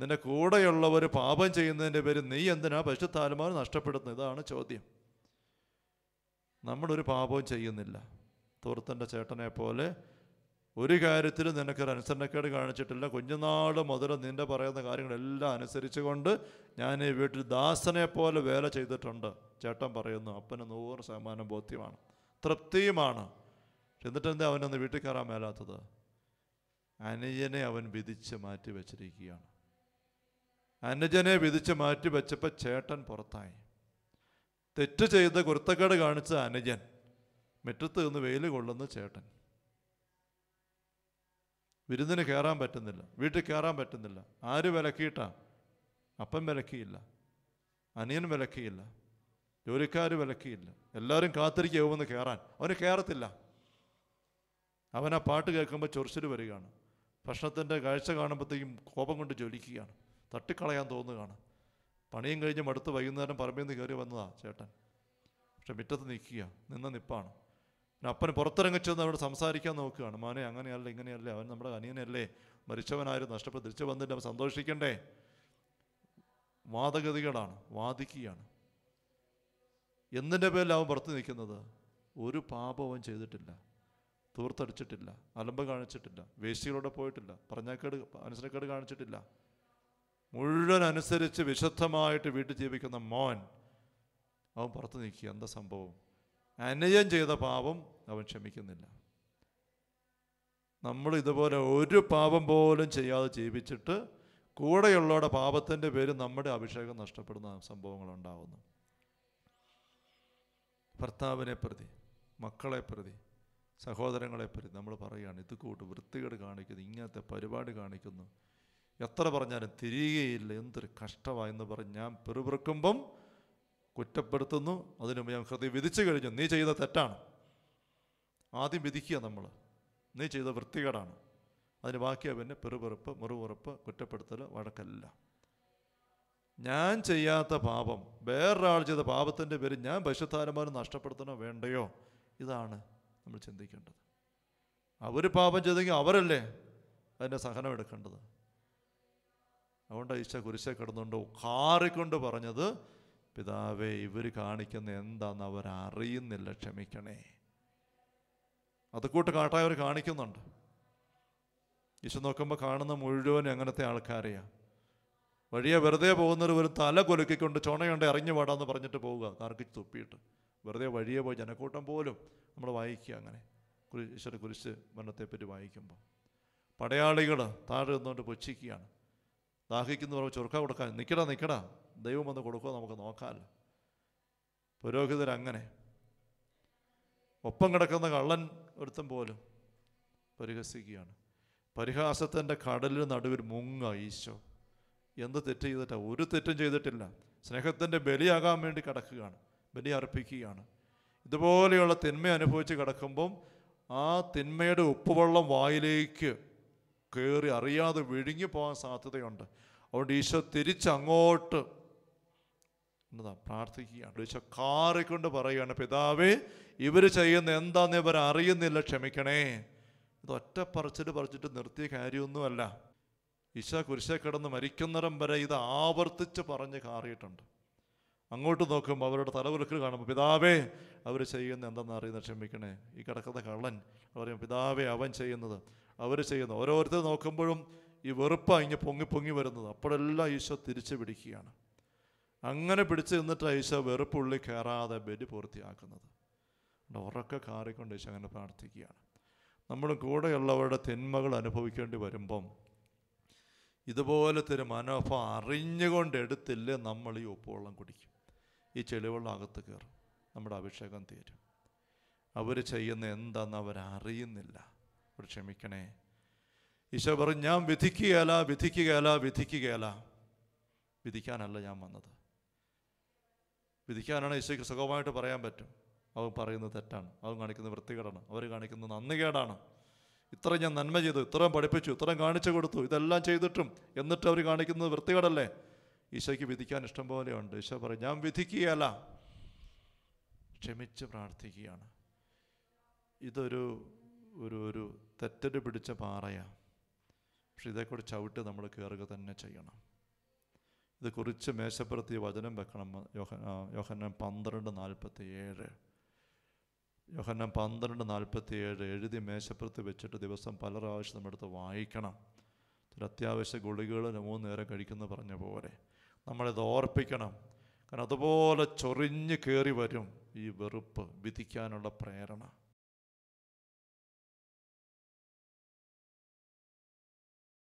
നിന്റെ കൂടെയുള്ളവർ പാപം ചെയ്യുന്നതിൻ്റെ പേര് നീ എന്തിനാ പശുത്താലുമാവ് നഷ്ടപ്പെടുന്നത് ഇതാണ് ചോദ്യം നമ്മളൊരു പാപവും ചെയ്യുന്നില്ല തുറത്തൻ്റെ ചേട്ടനെ പോലെ ഒരു കാര്യത്തിലും നിനക്കൊരു അനുസരണക്കേട് കാണിച്ചിട്ടില്ല കുഞ്ഞുനാൾ മുതൽ നിൻ്റെ പറയുന്ന കാര്യങ്ങളെല്ലാം അനുസരിച്ചുകൊണ്ട് ഞാൻ ഈ വീട്ടിൽ ദാസനെ പോലെ വേല ചെയ്തിട്ടുണ്ട് ചേട്ടൻ പറയുന്നു അപ്പന് നൂറ് ശതമാനം ബോധ്യമാണ് തൃപ്തിയുമാണ് എന്നിട്ടെന്താ അവനൊന്ന് വീട്ടിൽ കയറാൻ മേലാത്തത് അനിയനെ അവൻ വിധിച്ച് മാറ്റി വെച്ചിരിക്കുകയാണ് അനുജനെ വിധിച്ച് മാറ്റി വെച്ചപ്പോൾ ചേട്ടൻ പുറത്തായി തെറ്റ് ചെയ്ത് കുരുത്തക്കേട് കാണിച്ച അനുജൻ മുറ്റത്ത് നിന്ന് വെയിൽ കൊള്ളുന്ന ചേട്ടൻ വിരുന്നിന് കയറാൻ പറ്റുന്നില്ല വീട്ടിൽ കയറാൻ പറ്റുന്നില്ല ആര് വിലക്കിയിട്ടാ അപ്പം വിലക്കിയില്ല അനിയൻ വിലക്കിയില്ല ജോലിക്കാർ വിലക്കിയില്ല എല്ലാവരും കാത്തിരിക്കുമെന്ന് കയറാൻ അവന് കയറത്തില്ല അവൻ ആ പാട്ട് കേൾക്കുമ്പോൾ ചൊറിച്ചിൽ വരികയാണ് ഭക്ഷണത്തിൻ്റെ കാഴ്ച കാണുമ്പോഴത്തേക്കും കോപം കൊണ്ട് ജ്വലിക്കുകയാണ് തട്ടിക്കളയാൻ തോന്നുകയാണ് പണിയും കഴിഞ്ഞ് അടുത്ത് വൈകുന്നേരം പറമ്പിൽ നിന്ന് കയറി വന്നതാണ് ചേട്ടൻ പക്ഷെ മുറ്റത്ത് നിൽക്കുക നിന്ന നിപ്പാണ് പിന്നെ അപ്പൻ പുറത്തിറങ്ങി ചെന്ന് അവിടെ സംസാരിക്കാൻ നോക്കുകയാണ് മോനെ അങ്ങനെയല്ല ഇങ്ങനെയല്ലേ അവൻ നമ്മുടെ അനിയനല്ലേ മരിച്ചവനായിരുന്നു നഷ്ടപ്പെട്ട് തിരിച്ചു വന്നിട്ട് അവൻ സന്തോഷിക്കണ്ടേ വാദഗതികളാണ് വാദിക്കുകയാണ് എന്തിൻ്റെ പേരിൽ അവൻ പുറത്ത് നിൽക്കുന്നത് ഒരു പാപവും ചെയ്തിട്ടില്ല തൂർത്തടിച്ചിട്ടില്ല അലമ്പ് കാണിച്ചിട്ടില്ല വേശികളോടെ പോയിട്ടില്ല പറഞ്ഞാക്കേട് അനുസരണക്കേട് കാണിച്ചിട്ടില്ല മുഴുവൻ അനുസരിച്ച് വിശുദ്ധമായിട്ട് വീട്ടിൽ ജീവിക്കുന്ന മോൻ അവൻ പുറത്ത് നിൽക്കുക എന്താ സംഭവം അനയം ചെയ്ത പാപം അവൻ ക്ഷമിക്കുന്നില്ല നമ്മൾ ഇതുപോലെ ഒരു പാപം പോലും ചെയ്യാതെ ജീവിച്ചിട്ട് കൂടെയുള്ളവരുടെ പാപത്തിൻ്റെ പേര് നമ്മുടെ അഭിഷേകം നഷ്ടപ്പെടുന്ന സംഭവങ്ങളുണ്ടാകുന്നു ഭർത്താവിനെ പ്രതി മക്കളെ പ്രതി സഹോദരങ്ങളെ പ്രതി നമ്മൾ പറയുകയാണ് ഇത് കൂട്ട് വൃത്തികേട് കാണിക്കുന്നു ഇങ്ങനത്തെ പരിപാടി കാണിക്കുന്നു എത്ര പറഞ്ഞാലും തിരികെയില്ല എന്തൊരു കഷ്ടമാണ് എന്ന് പറഞ്ഞ് ഞാൻ പെറുപിറുക്കുമ്പം കുറ്റപ്പെടുത്തുന്നു അതിനു ഞാൻ ഹൃദയം വിധിച്ചു കഴിഞ്ഞു നീ ചെയ്ത തെറ്റാണ് ആദ്യം വിധിക്കുക നമ്മൾ നീ ചെയ്ത വൃത്തികേടാണ് അതിന് ബാക്കിയാ പിന്നെ പെറുപെറുപ്പ് മുറിവുറപ്പ് കുറ്റപ്പെടുത്തൽ വഴക്കല്ല ഞാൻ ചെയ്യാത്ത പാപം വേറൊരാൾ ചെയ്ത പാപത്തിൻ്റെ പേര് ഞാൻ പശുത്താരന്മാരും നഷ്ടപ്പെടുത്തണോ വേണ്ടയോ ഇതാണ് നമ്മൾ ചിന്തിക്കേണ്ടത് അവർ പാപം ചെയ്തെങ്കിൽ അവരല്ലേ അതിൻ്റെ സഹനം എടുക്കേണ്ടത് അതുകൊണ്ട് ഈശ കുരിശ കിടന്നുകൊണ്ട് കാറിക്കൊണ്ട് പറഞ്ഞത് പിതാവേ ഇവർ കാണിക്കുന്ന എന്താണെന്ന് അവരറിയുന്നില്ല ക്ഷമിക്കണേ അത് കൂട്ട് കാട്ടായവർ കാണിക്കുന്നുണ്ട് ഈശോ നോക്കുമ്പോൾ കാണുന്ന മുഴുവൻ അങ്ങനത്തെ ആൾക്കാരെയാണ് വഴിയെ വെറുതെ പോകുന്നവർ ഒരു തല കൊലുക്കിക്കൊണ്ട് ചുണയുണ്ട് ഇറങ്ങി വാടാന്ന് പറഞ്ഞിട്ട് പോവുക കാർക്കി തുപ്പിയിട്ട് വെറുതെ വഴിയെ പോയി ജനക്കൂട്ടം പോലും നമ്മൾ വായിക്കുക അങ്ങനെ കുരിശ് ഈശ്വര കുരിശ് മരണത്തെപ്പറ്റി വായിക്കുമ്പോൾ പടയാളികൾ താഴെ നിന്നുകൊണ്ട് പുച്ഛിക്കുകയാണ് ദാഹിക്കുന്നു പറയുമ്പോൾ കൊടുക്കാൻ നിൽക്കടാ നിൽക്കടാ ദൈവം വന്ന് കൊടുക്കുക നമുക്ക് നോക്കാമല്ലോ പുരോഹിതരങ്ങനെ ഒപ്പം കിടക്കുന്ന കള്ളൻ ഒരുത്തം പോലും പരിഹസിക്കുകയാണ് പരിഹാസത്തിൻ്റെ കടലിന് നടുവിൽ മുങ്ങ ഈശോ എന്ത് തെറ്റ് ചെയ്തിട്ട ഒരു തെറ്റും ചെയ്തിട്ടില്ല സ്നേഹത്തിൻ്റെ ബലിയാകാൻ വേണ്ടി കിടക്കുകയാണ് ബലി അർപ്പിക്കുകയാണ് ഇതുപോലെയുള്ള തിന്മ അനുഭവിച്ച് കിടക്കുമ്പം ആ തിന്മയുടെ ഉപ്പുവെള്ളം വായിലേക്ക് കയറി അറിയാതെ വിഴുങ്ങി പോകാൻ സാധ്യതയുണ്ട് അതുകൊണ്ട് ഈശോ തിരിച്ചങ്ങോട്ട് എന്നതാ പ്രാർത്ഥിക്കുകയാണ് ഈശോ കാറിക്കൊണ്ട് പറയുകയാണ് പിതാവേ ഇവർ ചെയ്യുന്ന എന്താന്ന് ഇവർ അറിയുന്നില്ല ക്ഷമിക്കണേ ഇത് ഒറ്റ പറിച്ചിട്ട് പറിച്ചിട്ട് നിർത്തിയ കാര്യമൊന്നുമല്ല ഈശോ കുരിശെ കിടന്ന് മരിക്കുന്നിടം വരെ ഇത് ആവർത്തിച്ച് പറഞ്ഞ് കാറിയിട്ടുണ്ട് അങ്ങോട്ട് നോക്കുമ്പോൾ അവരുടെ തലവുലുക്കൽ കാണുമ്പോൾ പിതാവേ അവർ ചെയ്യുന്ന എന്താണെന്ന് അറിയുന്ന ക്ഷമിക്കണേ ഈ കിടക്കുന്ന കള്ളൻ പറയും പിതാവേ അവൻ ചെയ്യുന്നത് അവർ ചെയ്യുന്നത് ഓരോരുത്തർ നോക്കുമ്പോഴും ഈ വെറുപ്പാണ് ഇങ്ങനെ പൊങ്ങി പൊങ്ങി വരുന്നത് അപ്പോഴെല്ലാം ഈശോ തിരിച്ചു പിടിക്കുകയാണ് അങ്ങനെ പിടിച്ചു നിന്നിട്ടാണ് ഈശോ വെറുപ്പുള്ളിൽ കയറാതെ ബലി പൂർത്തിയാക്കുന്നത് ഉറക്ക കാറിക്കൊണ്ട് ഈശോ അങ്ങനെ പ്രാർത്ഥിക്കുകയാണ് നമ്മൾ കൂടെയുള്ളവരുടെ തിന്മകൾ അനുഭവിക്കേണ്ടി വരുമ്പം ഇതുപോലത്തെ ഒരു മനോഭാവം അറിഞ്ഞുകൊണ്ട് എടുത്തില്ലേ നമ്മൾ ഈ ഉപ്പുവെള്ളം കുടിക്കും ഈ ചെളിവെള്ളം അകത്ത് കയറും നമ്മുടെ അഭിഷേകം തീരും അവർ ചെയ്യുന്ന എന്താണെന്ന് അവരറിയുന്നില്ല ക്ഷമിക്കണേ ഈശോ പറഞ്ഞു ഞാൻ വിധിക്കുകയല്ല വിധിക്കുകയല്ല വിധിക്കുകയല്ല വിധിക്കാനല്ല ഞാൻ വന്നത് വിധിക്കാനാണ് ഈശോയ്ക്ക് സുഖമായിട്ട് പറയാൻ പറ്റും അവൻ പറയുന്നത് തെറ്റാണ് അവൻ കാണിക്കുന്ന വൃത്തികേടാണ് അവർ കാണിക്കുന്നത് നന്ദികേടാണ് ഇത്ര ഞാൻ നന്മ ചെയ്തു ഇത്രയും പഠിപ്പിച്ചു ഇത്രയും കാണിച്ചു കൊടുത്തു ഇതെല്ലാം ചെയ്തിട്ടും എന്നിട്ട് അവർ കാണിക്കുന്നത് വൃത്തികേടല്ലേ ഈശോയ്ക്ക് വിധിക്കാൻ ഇഷ്ടം പോലെയുണ്ട് ഈശോ പറയും ഞാൻ വിധിക്കുകയല്ല ക്ഷമിച്ച് പ്രാർത്ഥിക്കുകയാണ് ഇതൊരു ഒരു ഒരു തെറ്റര് പിടിച്ച പാറയാണ് പക്ഷെ ഇതേക്കൂടെ ചവിട്ട് നമ്മൾ കയറുക തന്നെ ചെയ്യണം ഇത് കുറിച്ച് മേശപ്പുറത്തിയ വചനം വെക്കണം യോഹ യോഹന്നാൻ പന്ത്രണ്ട് നാൽപ്പത്തി ഏഴ് യോഹന്നാൻ പന്ത്രണ്ട് നാൽപ്പത്തി ഏഴ് എഴുതി മേശപ്പുറത്ത് വെച്ചിട്ട് ദിവസം പല പ്രാവശ്യം നമ്മളെടുത്ത് വായിക്കണം ചില അത്യാവശ്യ ഗുളികകൾ മൂന്ന് നേരം കഴിക്കുന്നു പറഞ്ഞ പോലെ നമ്മളിത് ഓർപ്പിക്കണം കാരണം അതുപോലെ ചൊറിഞ്ഞ് കയറി വരും ഈ വെറുപ്പ് വിധിക്കാനുള്ള പ്രേരണ